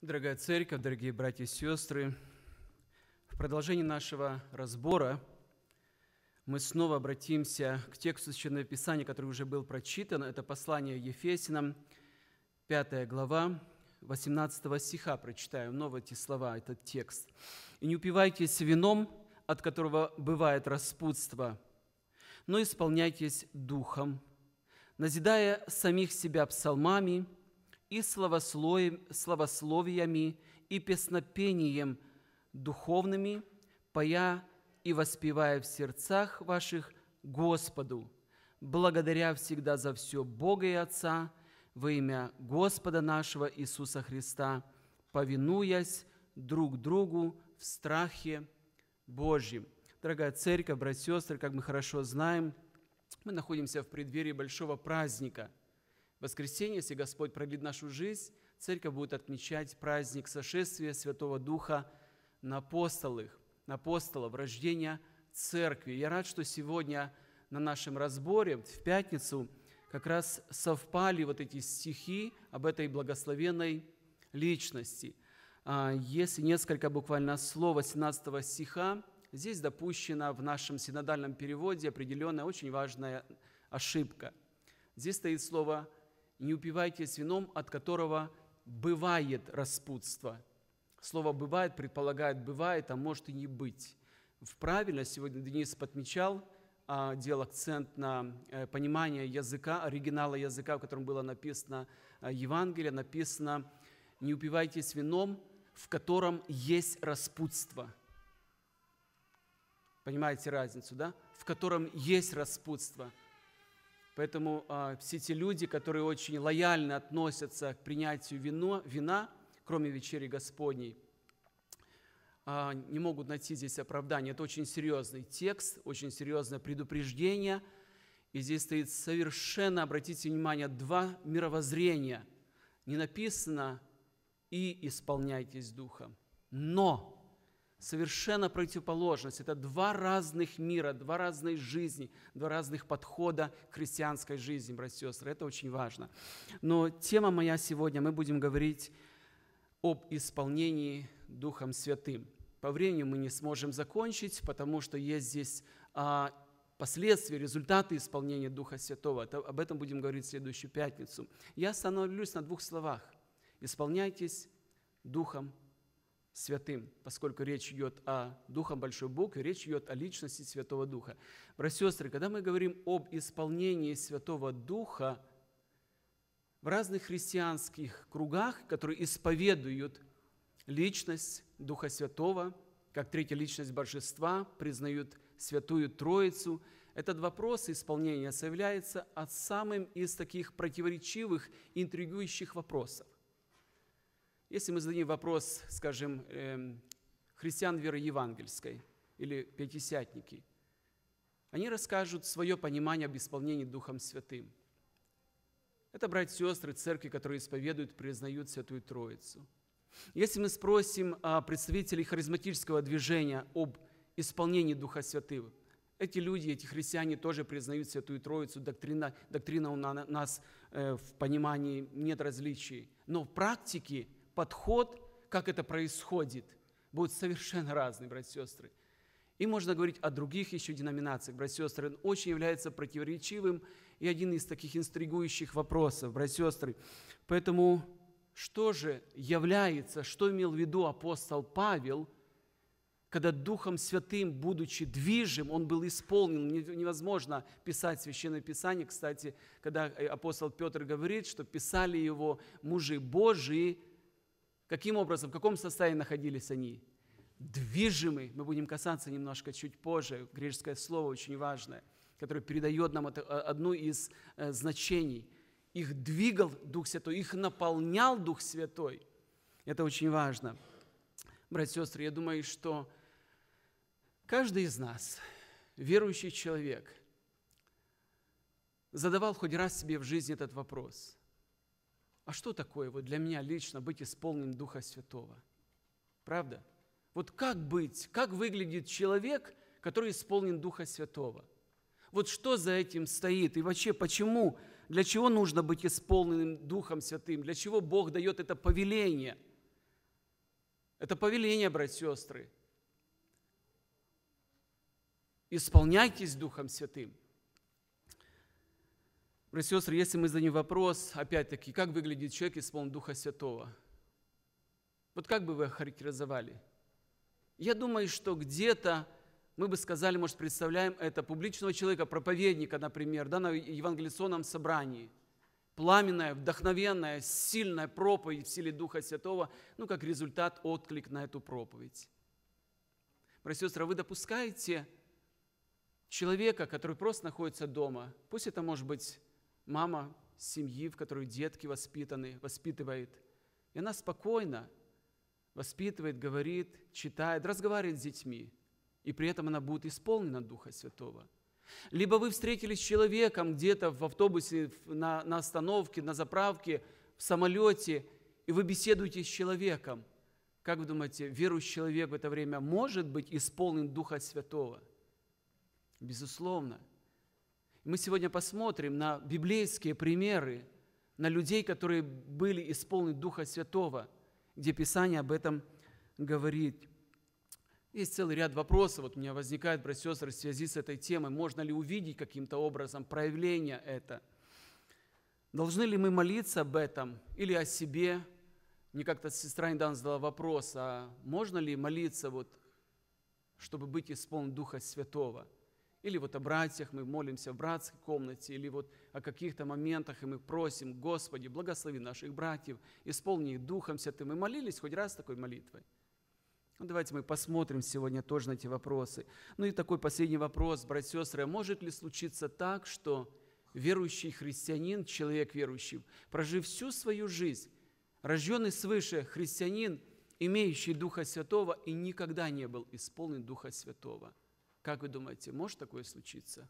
Дорогая церковь, дорогие братья и сестры, в продолжении нашего разбора мы снова обратимся к тексту Священного Писания, который уже был прочитан. Это послание Ефесинам, 5 глава, 18 стиха Прочитаем Новые эти слова, этот текст. «И не упивайтесь вином, от которого бывает распутство, но исполняйтесь духом, назидая самих себя псалмами – и словословиями, и песнопением духовными, поя и воспевая в сердцах ваших Господу, благодаря всегда за все Бога и Отца, во имя Господа нашего Иисуса Христа, повинуясь друг другу в страхе Божьем. Дорогая церковь, братья, сестры, как мы хорошо знаем, мы находимся в преддверии большого праздника – воскресенье, если Господь продлит нашу жизнь, церковь будет отмечать праздник сошествия Святого Духа на апостолах, на апостолов, рождения церкви. Я рад, что сегодня на нашем разборе в пятницу как раз совпали вот эти стихи об этой благословенной личности. А, если несколько буквально слов 18 стиха, здесь допущена в нашем синодальном переводе определенная очень важная ошибка. Здесь стоит слово не упивайтесь вином, от которого бывает распутство. Слово «бывает» предполагает «бывает», а может и не быть. Правильно сегодня Денис подмечал, а, делал акцент на э, понимание языка, оригинала языка, в котором было написано э, Евангелие, написано «Не упивайтесь вином, в котором есть распутство». Понимаете разницу, да? В котором есть распутство – Поэтому а, все те люди, которые очень лояльно относятся к принятию вино, вина, кроме вечери Господней, а, не могут найти здесь оправдания. Это очень серьезный текст, очень серьезное предупреждение. И здесь стоит совершенно, обратите внимание, два мировоззрения. Не написано «и исполняйтесь Духом», но совершенно противоположность. Это два разных мира, два разной жизни, два разных подхода к христианской жизни, братья и сестры. Это очень важно. Но тема моя сегодня, мы будем говорить об исполнении Духом Святым. По времени мы не сможем закончить, потому что есть здесь а, последствия, результаты исполнения Духа Святого. Это, об этом будем говорить в следующую пятницу. Я остановлюсь на двух словах. Исполняйтесь Духом Святым, поскольку речь идет о Духом Большой Бог, и речь идет о личности Святого Духа. Братья и сестры, когда мы говорим об исполнении Святого Духа, в разных христианских кругах, которые исповедуют личность Духа Святого, как третья личность Божества, признают Святую Троицу, этот вопрос исполнения является от самым из таких противоречивых, интригующих вопросов. Если мы зададим вопрос, скажем, эм, христиан веры евангельской или пятидесятники, они расскажут свое понимание об исполнении Духом Святым. Это братья и сестры церкви, которые исповедуют, признают Святую Троицу. Если мы спросим о представителей харизматического движения об исполнении Духа Святого, эти люди, эти христиане тоже признают Святую Троицу, доктрина, доктрина у нас э, в понимании нет различий. Но в практике – подход, как это происходит, будет совершенно разный, братья и сестры. И можно говорить о других еще деноминациях, братья и сестры. Он очень является противоречивым и один из таких инстригующих вопросов, братья и сестры. Поэтому что же является, что имел в виду апостол Павел, когда Духом Святым, будучи движим, он был исполнен. Невозможно писать Священное Писание. Кстати, когда апостол Петр говорит, что писали его мужи Божии – Каким образом, в каком состоянии находились они? Движимы. Мы будем касаться немножко чуть позже. Греческое слово очень важное, которое передает нам э, одну из э, значений. Их двигал Дух Святой, их наполнял Дух Святой. Это очень важно. Братья и сестры, я думаю, что каждый из нас, верующий человек, задавал хоть раз себе в жизни этот вопрос – а что такое вот для меня лично быть исполненным Духа Святого? Правда? Вот как быть, как выглядит человек, который исполнен Духа Святого? Вот что за этим стоит? И вообще, почему, для чего нужно быть исполненным Духом Святым? Для чего Бог дает это повеление? Это повеление, братья и сестры. Исполняйтесь Духом Святым – Братья и сестры, если мы зададим вопрос, опять-таки, как выглядит человек, исполнен Духа Святого? Вот как бы вы охарактеризовали? Я думаю, что где-то мы бы сказали, может, представляем это публичного человека, проповедника, например, да, на евангелиционном собрании. Пламенная, вдохновенная, сильная проповедь в силе Духа Святого, ну, как результат, отклик на эту проповедь. Братья и сестры, а вы допускаете человека, который просто находится дома, пусть это может быть мама семьи, в которой детки воспитаны, воспитывает. И она спокойно воспитывает, говорит, читает, разговаривает с детьми. И при этом она будет исполнена Духа Святого. Либо вы встретились с человеком где-то в автобусе, на, на остановке, на заправке, в самолете, и вы беседуете с человеком. Как вы думаете, верующий человек в это время может быть исполнен Духа Святого? Безусловно мы сегодня посмотрим на библейские примеры, на людей, которые были исполнены Духа Святого, где Писание об этом говорит. Есть целый ряд вопросов, вот у меня возникает, брат сестры, в связи с этой темой. Можно ли увидеть каким-то образом проявление это? Должны ли мы молиться об этом или о себе? Мне как-то сестра недавно задала вопрос, а можно ли молиться, вот, чтобы быть исполнен Духа Святого – или вот о братьях мы молимся в братской комнате, или вот о каких-то моментах, и мы просим, Господи, благослови наших братьев, исполни их Духом Святым. Мы молились хоть раз такой молитвой? Ну, давайте мы посмотрим сегодня тоже на эти вопросы. Ну и такой последний вопрос, братья и сестры, может ли случиться так, что верующий христианин, человек верующий, прожив всю свою жизнь, рожденный свыше христианин, имеющий Духа Святого и никогда не был исполнен Духа Святого – как вы думаете, может такое случиться?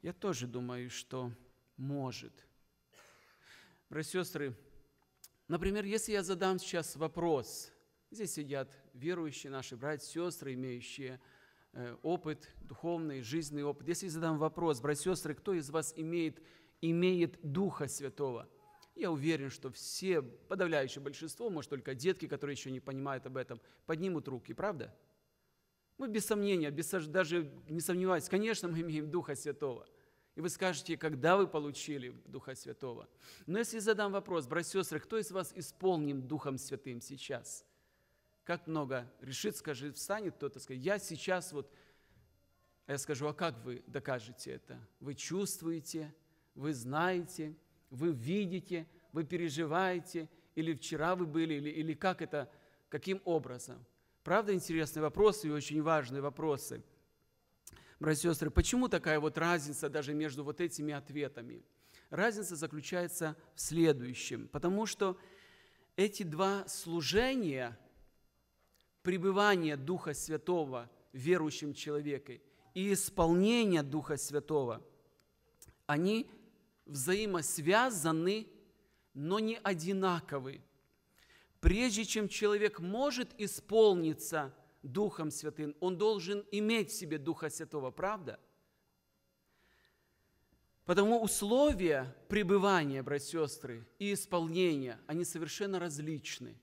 Я тоже думаю, что может. Братья сестры, например, если я задам сейчас вопрос, здесь сидят верующие наши братья, сестры, имеющие э, опыт, духовный, жизненный опыт. Если я задам вопрос, братья сестры, кто из вас имеет, имеет Духа Святого? Я уверен, что все, подавляющее большинство, может, только детки, которые еще не понимают об этом, поднимут руки, правда? Правда? Мы без сомнения, без, даже не сомневаясь, конечно, мы имеем Духа Святого. И вы скажете, когда вы получили Духа Святого? Но если задам вопрос, братья и сестры, кто из вас исполнен Духом Святым сейчас? Как много решит, скажет, встанет кто-то, скажет, я сейчас вот... А я скажу, а как вы докажете это? Вы чувствуете, вы знаете, вы видите, вы переживаете, или вчера вы были, или, или как это, каким образом? Правда, интересные вопросы и очень важные вопросы. Братья и сестры, почему такая вот разница даже между вот этими ответами? Разница заключается в следующем. Потому что эти два служения, пребывание Духа Святого в верующем человеке и исполнение Духа Святого, они взаимосвязаны, но не одинаковые. Прежде чем человек может исполниться Духом Святым, он должен иметь в себе Духа Святого, правда? Потому условия пребывания, братья и сестры, и исполнения, они совершенно различны.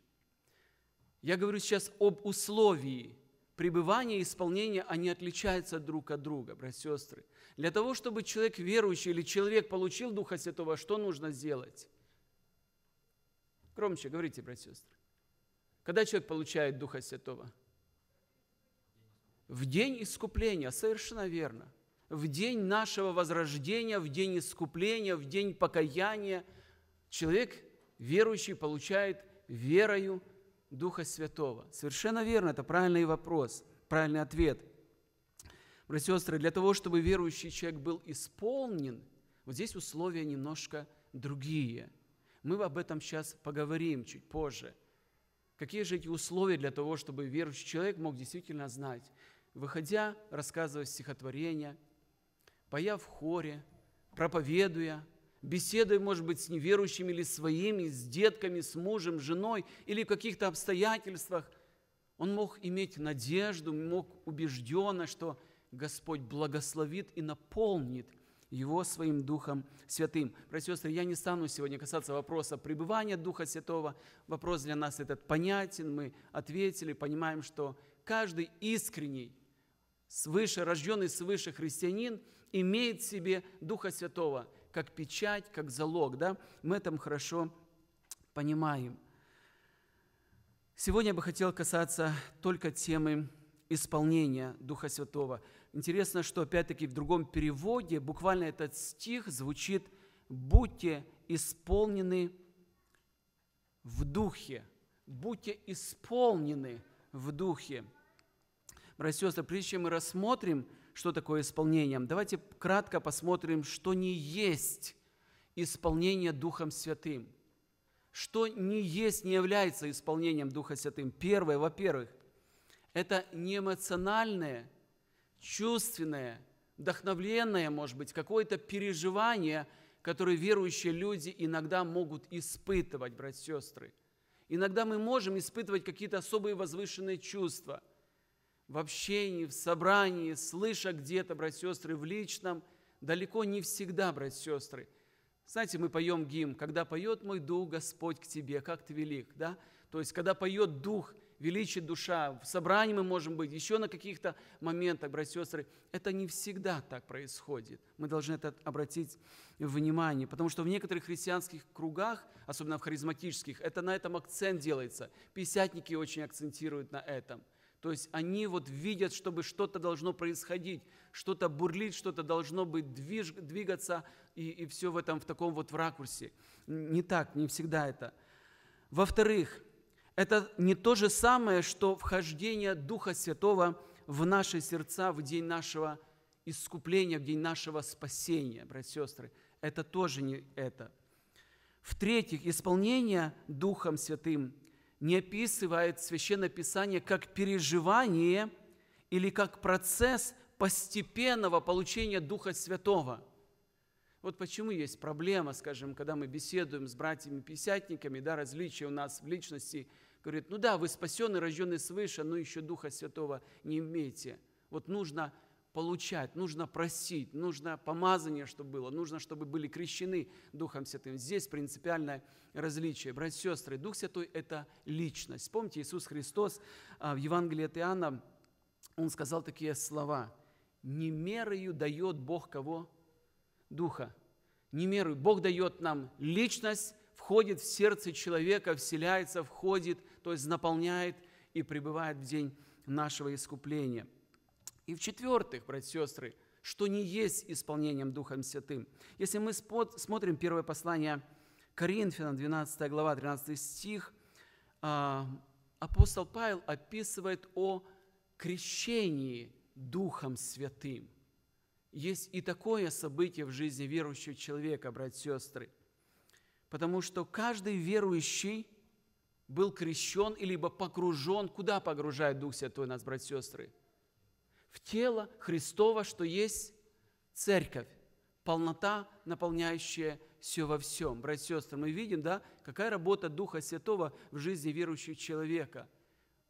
Я говорю сейчас об условии. пребывания и исполнения, они отличаются друг от друга, братья и сестры. Для того, чтобы человек верующий или человек получил Духа Святого, что нужно сделать? Громче говорите, братья и сестры. Когда человек получает Духа Святого? В день искупления, совершенно верно. В день нашего возрождения, в день искупления, в день покаяния человек, верующий, получает верою Духа Святого. Совершенно верно, это правильный вопрос, правильный ответ. Братья и сестры, для того, чтобы верующий человек был исполнен, вот здесь условия немножко другие – мы об этом сейчас поговорим чуть позже. Какие же эти условия для того, чтобы верующий человек мог действительно знать? Выходя, рассказывая стихотворения, поя в хоре, проповедуя, беседуя, может быть, с неверующими или своими, с детками, с мужем, женой или в каких-то обстоятельствах, он мог иметь надежду, мог убежденно, что Господь благословит и наполнит его своим Духом Святым. Братья и сестры, я не стану сегодня касаться вопроса пребывания Духа Святого. Вопрос для нас этот понятен, мы ответили, понимаем, что каждый искренний, свыше, рожденный свыше христианин имеет в себе Духа Святого, как печать, как залог. Да? Мы этом хорошо понимаем. Сегодня я бы хотел касаться только темы исполнения Духа Святого – интересно, что опять-таки в другом переводе буквально этот стих звучит «Будьте исполнены в духе». «Будьте исполнены в духе». Братья и сестры, прежде чем мы рассмотрим, что такое исполнение, давайте кратко посмотрим, что не есть исполнение Духом Святым. Что не есть, не является исполнением Духа Святым. Первое, во-первых, это неэмоциональное чувственное, вдохновленное, может быть, какое-то переживание, которое верующие люди иногда могут испытывать, братья и сестры. Иногда мы можем испытывать какие-то особые возвышенные чувства в общении, в собрании, слыша где-то, братья и сестры, в личном, далеко не всегда, братья и сестры. Знаете, мы поем гимн, когда поет мой дух, Господь к тебе, как ты велик, да? То есть, когда поет дух величит душа, в собрании мы можем быть, еще на каких-то моментах, братья и сестры. Это не всегда так происходит. Мы должны это обратить внимание, потому что в некоторых христианских кругах, особенно в харизматических, это на этом акцент делается. Писятники очень акцентируют на этом. То есть они вот видят, чтобы что-то должно происходить, что-то бурлить, что-то должно быть движ, двигаться, и, и все в этом в таком вот в ракурсе. Не так, не всегда это. Во-вторых, это не то же самое, что вхождение Духа Святого в наши сердца в день нашего искупления, в день нашего спасения, братья и сестры. Это тоже не это. В-третьих, исполнение Духом Святым не описывает Священное Писание как переживание или как процесс постепенного получения Духа Святого. Вот почему есть проблема, скажем, когда мы беседуем с братьями-писятниками, да, различия у нас в личности – говорит, ну да, вы спасены, рождены свыше, но еще Духа Святого не имеете. Вот нужно получать, нужно просить, нужно помазание, чтобы было, нужно, чтобы были крещены Духом Святым. Здесь принципиальное различие. Братья и сестры, Дух Святой – это личность. Помните, Иисус Христос а, в Евангелии от Иоанна, Он сказал такие слова. «Не мерою дает Бог кого? Духа. Не мерую. Бог дает нам личность, входит в сердце человека, вселяется, входит, то есть наполняет и пребывает в день нашего искупления. И в-четвертых, братья и сестры, что не есть исполнением Духом Святым. Если мы смотрим первое послание Коринфянам, 12 глава, 13 стих, а, апостол Павел описывает о крещении Духом Святым. Есть и такое событие в жизни верующего человека, братья и сестры – потому что каждый верующий был крещен либо погружен, куда погружает Дух Святой нас, братья и сестры? В тело Христова, что есть церковь, полнота, наполняющая все во всем. Братья и сестры, мы видим, да, какая работа Духа Святого в жизни верующего человека.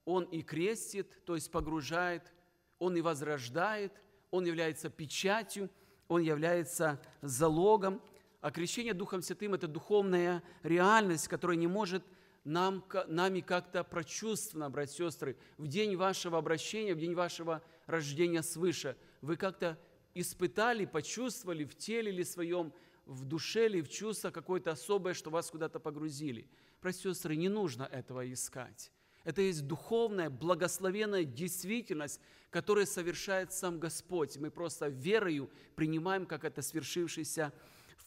Он и крестит, то есть погружает, он и возрождает, он является печатью, он является залогом, а крещение Духом Святым – это духовная реальность, которая не может нам, нами как-то прочувствована, братья и сестры. В день вашего обращения, в день вашего рождения свыше вы как-то испытали, почувствовали в теле ли своем, в душе ли, в чувство какое-то особое, что вас куда-то погрузили. Братья и сестры, не нужно этого искать. Это есть духовная, благословенная действительность, которая совершает сам Господь. Мы просто верою принимаем, как это свершившееся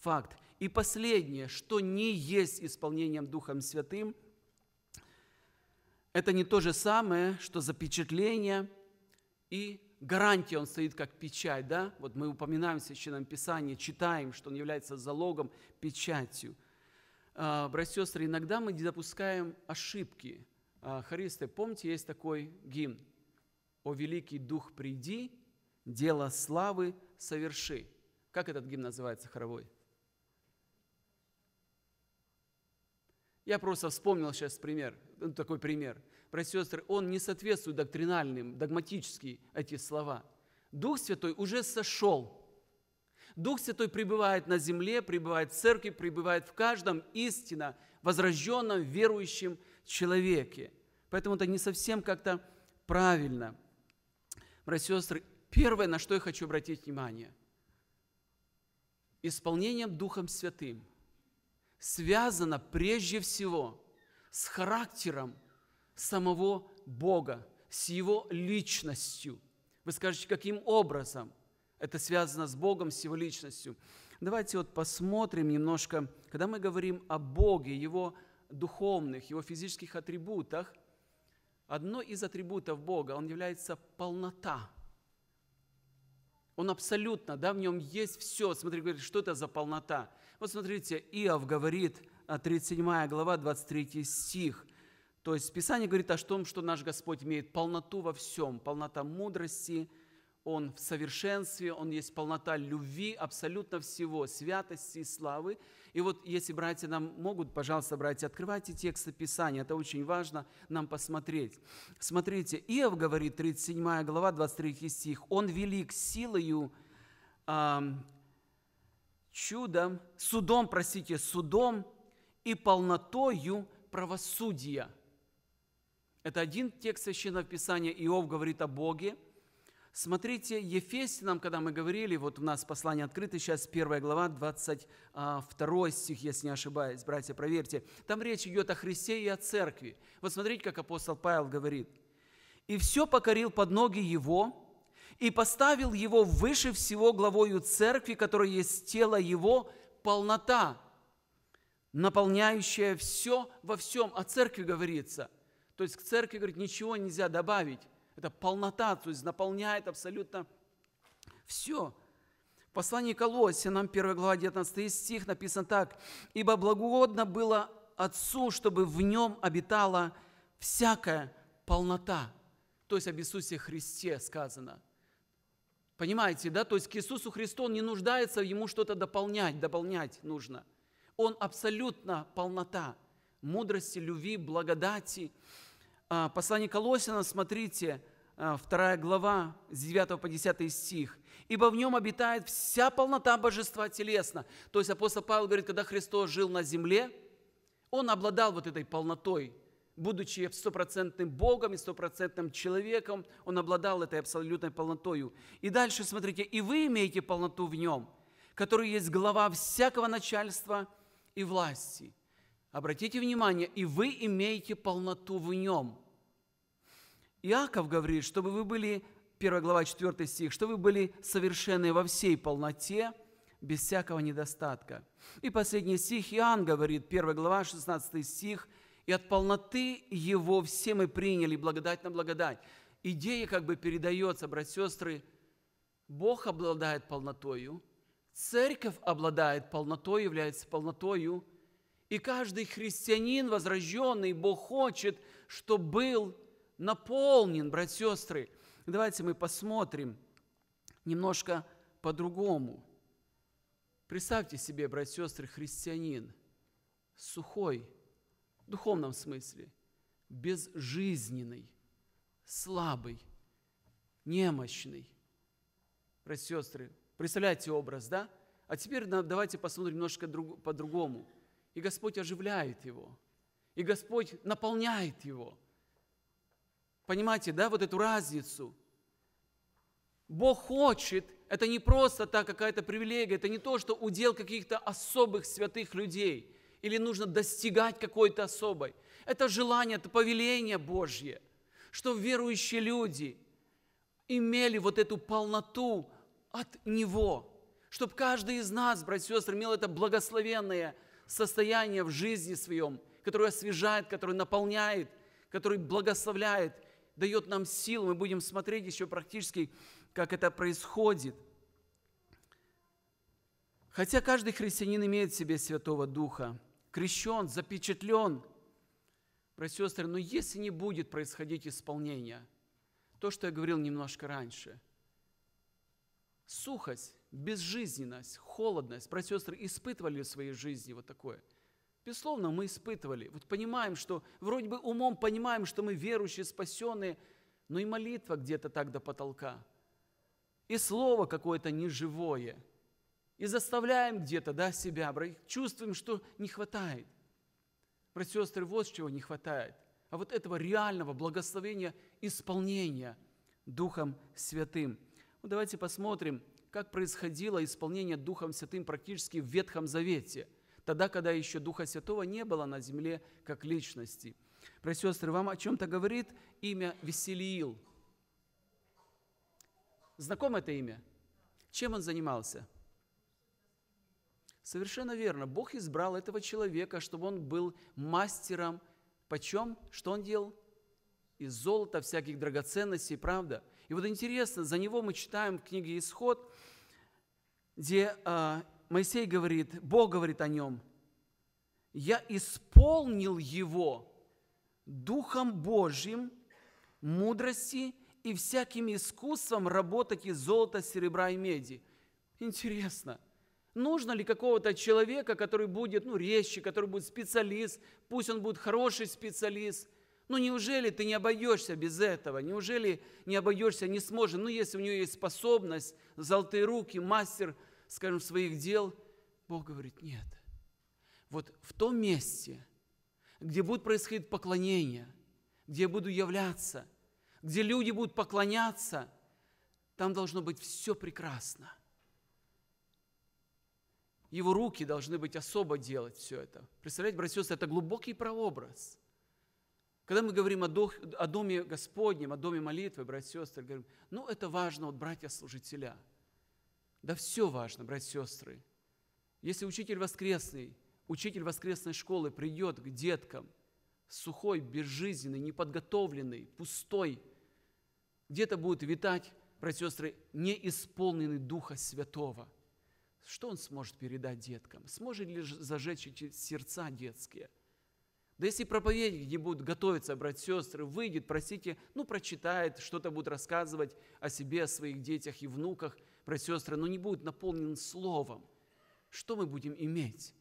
факт. И последнее, что не есть исполнением Духом Святым, это не то же самое, что запечатление и гарантия, он стоит как печать, да? Вот мы упоминаем в Священном Писании, читаем, что он является залогом, печатью. А, братья и сестры, иногда мы допускаем ошибки. А, Харисты, помните, есть такой гимн «О великий Дух приди, дело славы соверши». Как этот гимн называется хоровой? Я просто вспомнил сейчас пример, ну, такой пример. Братья и сестры, он не соответствует доктринальным, догматически эти слова. Дух Святой уже сошел. Дух Святой пребывает на земле, пребывает в церкви, пребывает в каждом истинно возрожденном верующем человеке. Поэтому это не совсем как-то правильно. Братья и сестры, первое, на что я хочу обратить внимание, исполнением Духом Святым – связано прежде всего с характером самого Бога, с Его личностью. Вы скажете, каким образом это связано с Богом, с Его личностью? Давайте вот посмотрим немножко, когда мы говорим о Боге, Его духовных, Его физических атрибутах, одно из атрибутов Бога, Он является полнота – он абсолютно, да, в нем есть все. Смотри, говорит, что это за полнота? Вот смотрите, Иов говорит, 37 а, глава, 23 стих. То есть Писание говорит о том, что наш Господь имеет полноту во всем, полнота мудрости – он в совершенстве, Он есть полнота любви, абсолютно всего, святости и славы. И вот если братья нам могут, пожалуйста, братья, открывайте тексты Писания, это очень важно нам посмотреть. Смотрите, Иов говорит, 37 глава, 23 стих, «Он велик силою, э, чудом, судом, простите, судом и полнотою правосудия». Это один текст Священного Писания, Иов говорит о Боге – Смотрите, Ефесе нам, когда мы говорили, вот у нас послание открыто, сейчас 1 глава, 22 а, стих, если не ошибаюсь, братья, проверьте. Там речь идет о Христе и о церкви. Вот смотрите, как апостол Павел говорит. «И все покорил под ноги его, и поставил его выше всего главою церкви, которая есть тело его, полнота, наполняющая все во всем». О церкви говорится. То есть к церкви, говорит, ничего нельзя добавить это полнота, то есть наполняет абсолютно все. В послании Колоссянам, 1 глава, 19 стих написано так. «Ибо благоугодно было Отцу, чтобы в нем обитала всякая полнота». То есть об Иисусе Христе сказано. Понимаете, да? То есть к Иисусу Христу он не нуждается, ему что-то дополнять, дополнять нужно. Он абсолютно полнота мудрости, любви, благодати. А, послание Колосина, смотрите, 2 а, глава, с 9 по 10 стих. «Ибо в нем обитает вся полнота божества телесно». То есть апостол Павел говорит, когда Христос жил на земле, он обладал вот этой полнотой, будучи стопроцентным Богом и стопроцентным человеком, он обладал этой абсолютной полнотою. И дальше, смотрите, «И вы имеете полноту в нем, который есть глава всякого начальства и власти». Обратите внимание, «И вы имеете полноту в нем». Иаков говорит, чтобы вы были, 1 глава 4 стих, чтобы вы были совершенны во всей полноте, без всякого недостатка. И последний стих Иоанн говорит, 1 глава 16 стих, и от полноты его все мы приняли благодать на благодать. Идея как бы передается, братья сестры, Бог обладает полнотою, церковь обладает полнотой, является полнотою, и каждый христианин, возрожденный, Бог хочет, чтобы был наполнен, братья и сестры. Давайте мы посмотрим немножко по-другому. Представьте себе, братья и сестры, христианин, сухой, в духовном смысле, безжизненный, слабый, немощный. Братья и сестры, представляете образ, да? А теперь давайте посмотрим немножко по-другому. И Господь оживляет его. И Господь наполняет его. Понимаете, да, вот эту разницу? Бог хочет, это не просто та какая-то привилегия, это не то, что удел каких-то особых святых людей или нужно достигать какой-то особой. Это желание, это повеление Божье, что верующие люди имели вот эту полноту от Него, чтобы каждый из нас, братья и сестры, имел это благословенное состояние в жизни своем, которое освежает, которое наполняет, которое благословляет – дает нам сил. Мы будем смотреть еще практически, как это происходит. Хотя каждый христианин имеет в себе Святого Духа, крещен, запечатлен. Братья сестры, но если не будет происходить исполнение, то, что я говорил немножко раньше, сухость, безжизненность, холодность, братья сестры, испытывали в своей жизни вот такое – Безусловно, мы испытывали. Вот понимаем, что вроде бы умом понимаем, что мы верующие, спасенные, но и молитва где-то так до потолка. И слово какое-то неживое. И заставляем где-то да, себя, чувствуем, что не хватает. Братья сестры, вот чего не хватает. А вот этого реального благословения, исполнения Духом Святым. Ну, давайте посмотрим, как происходило исполнение Духом Святым практически в Ветхом Завете – тогда, когда еще Духа Святого не было на земле как личности. Братья сестры, вам о чем-то говорит имя Веселиил? Знакомо это имя? Чем он занимался? Совершенно верно. Бог избрал этого человека, чтобы он был мастером. Почем? Что он делал? Из золота, всяких драгоценностей, правда? И вот интересно, за него мы читаем в книге «Исход», где а, Моисей говорит, Бог говорит о нем, я исполнил его Духом Божьим, мудрости и всяким искусством работать из золота, серебра и меди. Интересно, нужно ли какого-то человека, который будет, ну, резче, который будет специалист, пусть он будет хороший специалист, ну неужели ты не обойдешься без этого? Неужели не обойдешься, не сможешь? Ну если у него есть способность, золотые руки, мастер – скажем, своих дел, Бог говорит, нет. Вот в том месте, где будут происходить поклонения, где я буду являться, где люди будут поклоняться, там должно быть все прекрасно. Его руки должны быть особо делать все это. Представляете, братья сестры, это глубокий прообраз – когда мы говорим о, дух, о доме Господнем, о доме молитвы, братья сестры, говорим, ну это важно вот братья-служителя – да все важно, братья и сестры. Если учитель воскресный, учитель воскресной школы придет к деткам, сухой, безжизненный, неподготовленный, пустой, где-то будет витать, братья и сестры, неисполненный Духа Святого. Что он сможет передать деткам? Сможет ли зажечь эти сердца детские? Да если проповедник не будет готовиться, братья и сестры, выйдет, простите, ну, прочитает, что-то будет рассказывать о себе, о своих детях и внуках – братья и сестры, но не будет наполнен Словом, что мы будем иметь?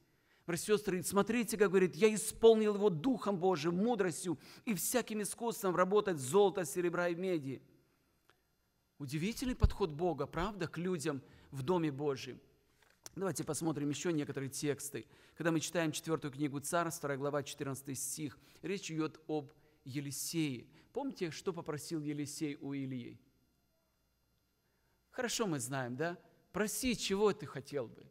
Братья и сестры, смотрите, как говорит, я исполнил его Духом Божиим, мудростью и всяким искусством работать золото, серебра и меди. Удивительный подход Бога, правда, к людям в Доме Божьем. Давайте посмотрим еще некоторые тексты. Когда мы читаем четвертую книгу Царств, 2 глава, 14 стих, речь идет об Елисее. Помните, что попросил Елисей у Ильи? Хорошо мы знаем, да? Проси, чего ты хотел бы.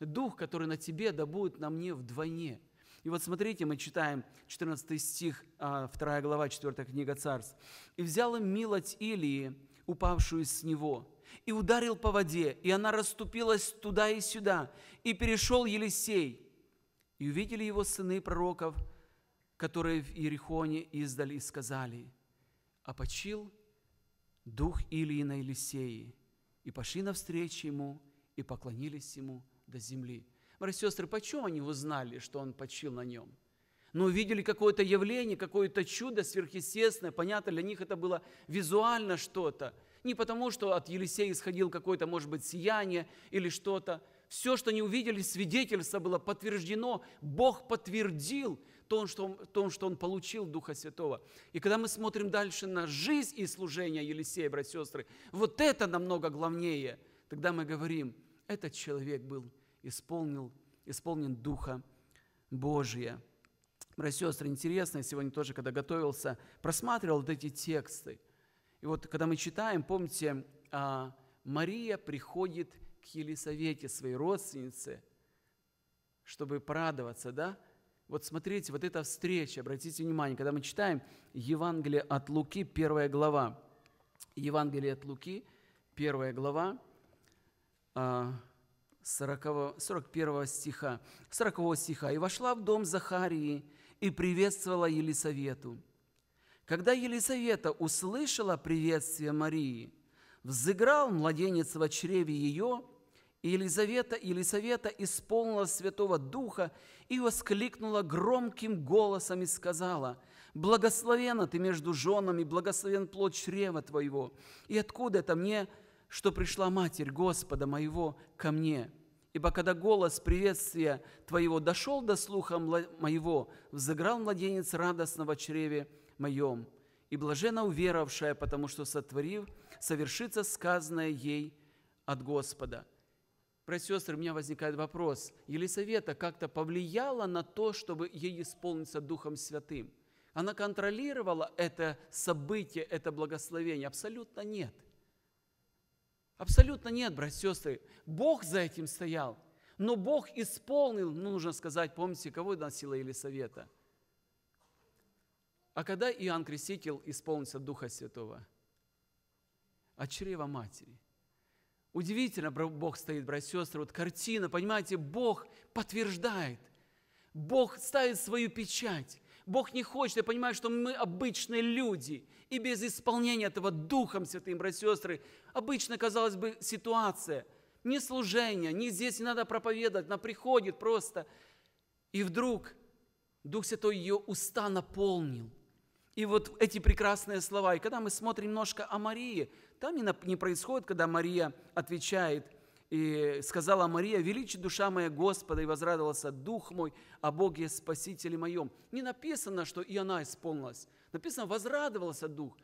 Дух, который на тебе, да будет на мне вдвойне. И вот смотрите, мы читаем 14 стих, 2 а, глава, 4 книга Царств. «И взял им милость Илии, упавшую с него, и ударил по воде, и она расступилась туда и сюда, и перешел Елисей. И увидели его сыны пророков, которые в Иерихоне издали, и сказали, «Опочил дух Илии на Елисеи, и пошли навстречу ему, и поклонились ему до земли. Братья и сестры, почему они узнали, что он почил на нем? но ну, увидели какое-то явление, какое-то чудо сверхъестественное. Понятно, для них это было визуально что-то. Не потому, что от Елисея исходил какое-то, может быть, сияние или что-то. Все, что они увидели, свидетельство было подтверждено. Бог подтвердил, том, что он, том, что он получил Духа Святого. И когда мы смотрим дальше на жизнь и служение Елисея, братья и сестры, вот это намного главнее. Тогда мы говорим, этот человек был исполнил, исполнен Духа Божия. Братья и сестры, интересно, я сегодня тоже, когда готовился, просматривал вот эти тексты. И вот, когда мы читаем, помните, а, Мария приходит к Елисавете, своей родственнице, чтобы порадоваться, да? Вот смотрите, вот эта встреча, обратите внимание, когда мы читаем Евангелие от Луки, первая глава. Евангелие от Луки, первая глава, 40, а, 41 стиха, 40 стиха. «И вошла в дом Захарии и приветствовала Елисавету. Когда Елисавета услышала приветствие Марии, взыграл младенец во чреве ее – и Елизавета, Елизавета исполнила Святого Духа и воскликнула громким голосом и сказала, «Благословена ты между женами, благословен плод чрева твоего, и откуда это мне, что пришла Матерь Господа моего ко мне?» Ибо когда голос приветствия твоего дошел до слуха моего, взыграл младенец радостного чреве моем. И блаженно уверовавшая, потому что сотворив, совершится сказанное ей от Господа». Братья и сестры, у меня возникает вопрос. Елисавета как-то повлияла на то, чтобы ей исполниться Духом Святым? Она контролировала это событие, это благословение? Абсолютно нет. Абсолютно нет, братья и сестры. Бог за этим стоял. Но Бог исполнил, ну, нужно сказать, помните, кого носила Елисавета? А когда Иоанн Креститель исполнился Духа Святого? От чрева матери. Удивительно, Бог стоит, братья и сестры, вот картина, понимаете, Бог подтверждает, Бог ставит свою печать. Бог не хочет, я понимаю, что мы обычные люди, и без исполнения этого Духом Святым, братья и сестры, обычно, казалось бы, ситуация, ни служения, ни здесь не надо проповедовать, она приходит просто. И вдруг Дух Святой ее уста наполнил. И вот эти прекрасные слова. И когда мы смотрим немножко о Марии, там не происходит, когда Мария отвечает, и сказала Мария, «Величи душа моя Господа, и возрадовался Дух мой о Боге Спасителе моем». Не написано, что и она исполнилась. Написано, «возрадовался Дух».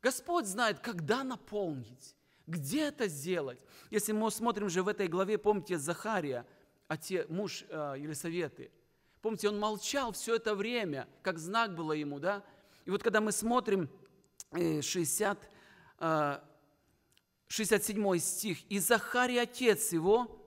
Господь знает, когда наполнить, где это сделать. Если мы смотрим же в этой главе, помните Захария, отец, муж э, Елисаветы – Помните, он молчал все это время, как знак было ему, да? И вот когда мы смотрим 60, э, 67 э, стих, «И Захарий, отец его,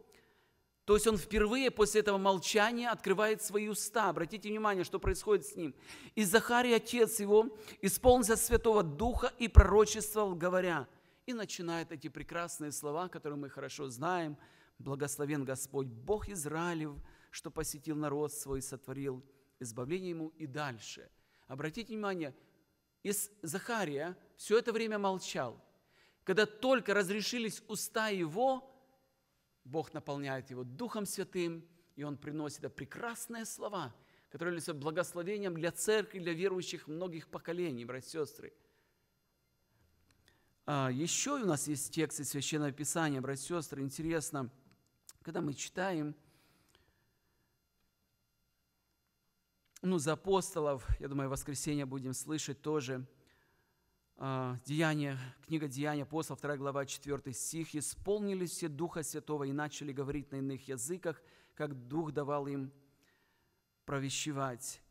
то есть он впервые после этого молчания открывает свои уста. Обратите внимание, что происходит с ним. «И Захарий, отец его, исполнился Святого Духа и пророчествовал, говоря». И начинает эти прекрасные слова, которые мы хорошо знаем. «Благословен Господь, Бог Израилев, что посетил народ свой, сотворил избавление ему и дальше. Обратите внимание, из Захария все это время молчал. Когда только разрешились уста его, Бог наполняет его Духом Святым, и он приносит это прекрасные слова, которые являются благословением для церкви, для верующих многих поколений, братья и сестры. А еще у нас есть тексты Священного Писания, братья и сестры. Интересно, когда мы читаем – ну, за апостолов, я думаю, в воскресенье будем слышать тоже. А, Деяния, книга Деяния апостолов, 2 глава, 4 стих. «Исполнились все Духа Святого и начали говорить на иных языках, как Дух давал им провещевать».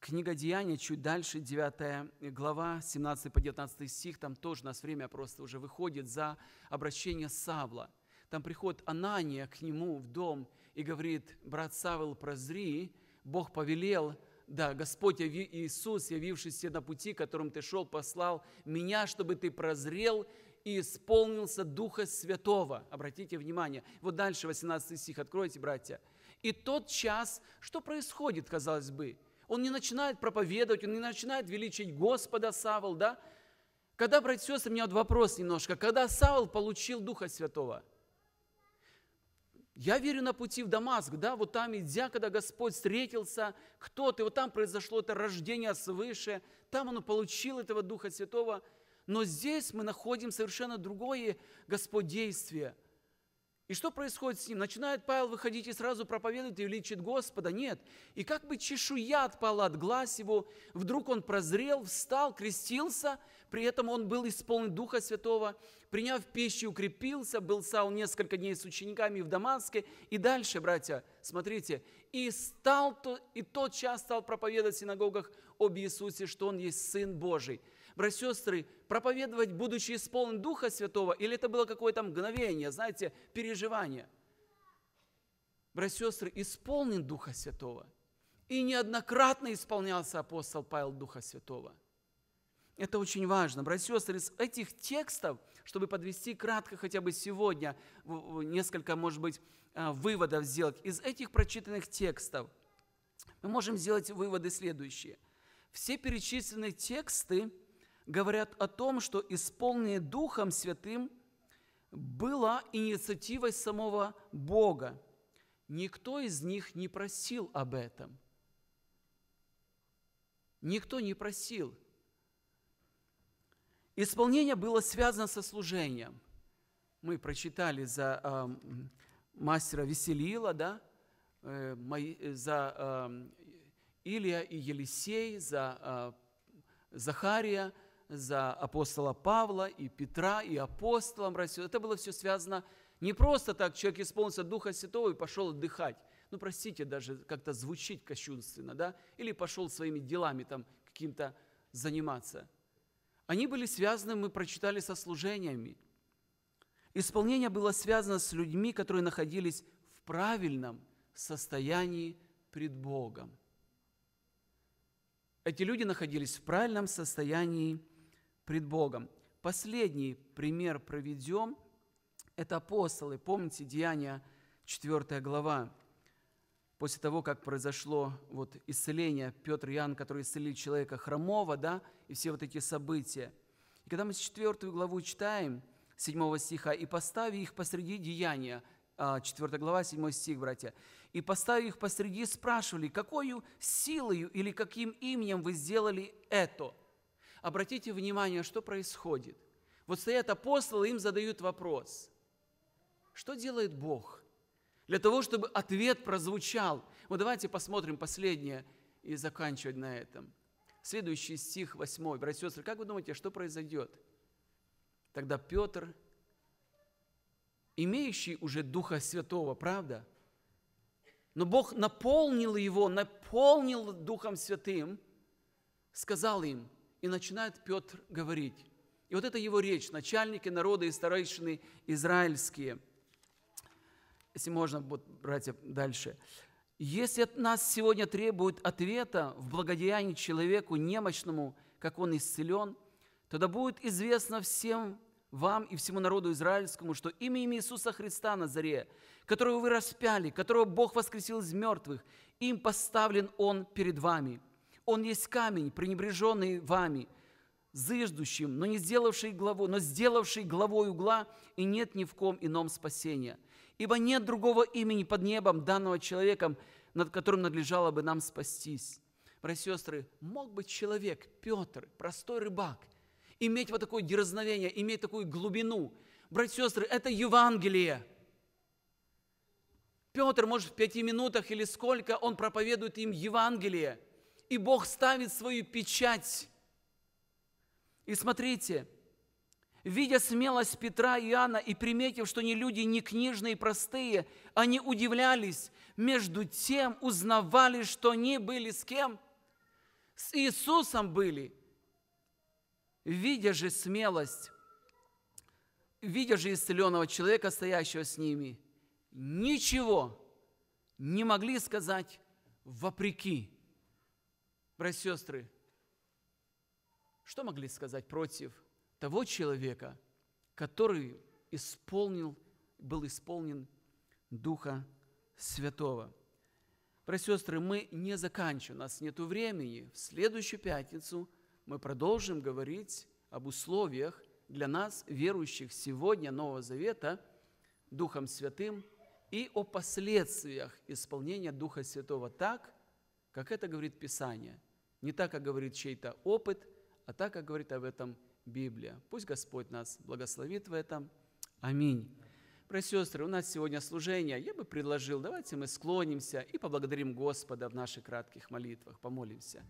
Книга Деяния, чуть дальше, 9 глава, 17 по 19 стих, там тоже у нас время просто уже выходит за обращение Савла. Там приходит Анания к нему в дом и говорит, «Брат Савл, прозри, Бог повелел, да, Господь Иисус, явившийся на пути, которым ты шел, послал меня, чтобы ты прозрел и исполнился Духа Святого. Обратите внимание. Вот дальше 18 стих, откройте, братья. И тот час, что происходит, казалось бы, он не начинает проповедовать, он не начинает величить Господа Савол, да? Когда, братья и сестры, у меня вот вопрос немножко. Когда Савол получил Духа Святого – я верю на пути в Дамаск, да, вот там, идя, когда Господь встретился, кто ты, вот там произошло это рождение свыше, там он получил этого Духа Святого, но здесь мы находим совершенно другое Господь действие. И что происходит с ним? Начинает Павел выходить и сразу проповедует и величит Господа? Нет. И как бы чешуя отпала от глаз его, вдруг он прозрел, встал, крестился – при этом он был исполнен Духа Святого, приняв пищу, укрепился, был Саул несколько дней с учениками в Дамаске. И дальше, братья, смотрите, и, стал, то и тот час стал проповедовать в синагогах об Иисусе, что Он есть Сын Божий. Братья сестры, проповедовать, будучи исполнен Духа Святого, или это было какое-то мгновение, знаете, переживание? Братья сестры, исполнен Духа Святого – и неоднократно исполнялся апостол Павел Духа Святого – это очень важно. Братья и сестры, из этих текстов, чтобы подвести кратко хотя бы сегодня, несколько, может быть, э, выводов сделать, из этих прочитанных текстов мы можем сделать выводы следующие. Все перечисленные тексты говорят о том, что исполнение Духом Святым была инициативой самого Бога. Никто из них не просил об этом. Никто не просил – Исполнение было связано со служением. Мы прочитали за э, мастера Веселила, да, э, э за э, Илия и Елисей, за э, Захария, за апостола Павла и Петра, и апостолом растет. Это было все связано не просто так, человек исполнился Духа Святого и пошел отдыхать. Ну, простите, даже как-то звучит кощунственно, да? Или пошел своими делами там каким-то заниматься – они были связаны, мы прочитали, со служениями. Исполнение было связано с людьми, которые находились в правильном состоянии пред Богом. Эти люди находились в правильном состоянии пред Богом. Последний пример проведем – это апостолы. Помните Деяния 4 глава после того, как произошло вот исцеление Петр и Иоанн, которые исцелили человека хромого, да, и все вот эти события. И когда мы четвертую главу читаем, 7 стиха, «И постави их посреди деяния». 4 а, глава, 7 стих, братья. «И поставив их посреди, спрашивали, какую силою или каким именем вы сделали это?» Обратите внимание, что происходит. Вот стоят апостолы, им задают вопрос. Что делает Бог? для того, чтобы ответ прозвучал. Вот давайте посмотрим последнее и заканчивать на этом. Следующий стих 8. Братья и сестры, как вы думаете, что произойдет? Тогда Петр, имеющий уже Духа Святого, правда? Но Бог наполнил его, наполнил Духом Святым, сказал им, и начинает Петр говорить. И вот это его речь, начальники народа и старейшины израильские – если можно, вот, братья, дальше. Если от нас сегодня требует ответа в благодеянии человеку немощному, как он исцелен, тогда будет известно всем вам и всему народу израильскому, что именем Иисуса Христа на заре, которого вы распяли, которого Бог воскресил из мертвых, им поставлен Он перед вами. Он есть камень, пренебреженный вами, зыждущим, но не сделавший главу, но сделавший главой угла, и нет ни в ком ином спасения – ибо нет другого имени под небом, данного человеком, над которым надлежало бы нам спастись. Братья и сестры, мог бы человек, Петр, простой рыбак, иметь вот такое дерзновение, иметь такую глубину. Братья и сестры, это Евангелие. Петр, может, в пяти минутах или сколько, он проповедует им Евангелие. И Бог ставит свою печать. И смотрите, Видя смелость Петра и Иоанна и приметив, что они люди не книжные и простые, они удивлялись, между тем узнавали, что они были с кем? С Иисусом были. Видя же смелость, видя же исцеленного человека, стоящего с ними, ничего не могли сказать вопреки. Братья и сестры, что могли сказать против – того человека, который исполнил, был исполнен Духа Святого. Братья сестры, мы не заканчиваем, у нас нет времени. В следующую пятницу мы продолжим говорить об условиях для нас, верующих сегодня Нового Завета, Духом Святым, и о последствиях исполнения Духа Святого так, как это говорит Писание, не так, как говорит чей-то опыт, а так, как говорит об этом Писание Библия. Пусть Господь нас благословит в этом. Аминь. Братья сестры, у нас сегодня служение. Я бы предложил, давайте мы склонимся и поблагодарим Господа в наших кратких молитвах. Помолимся.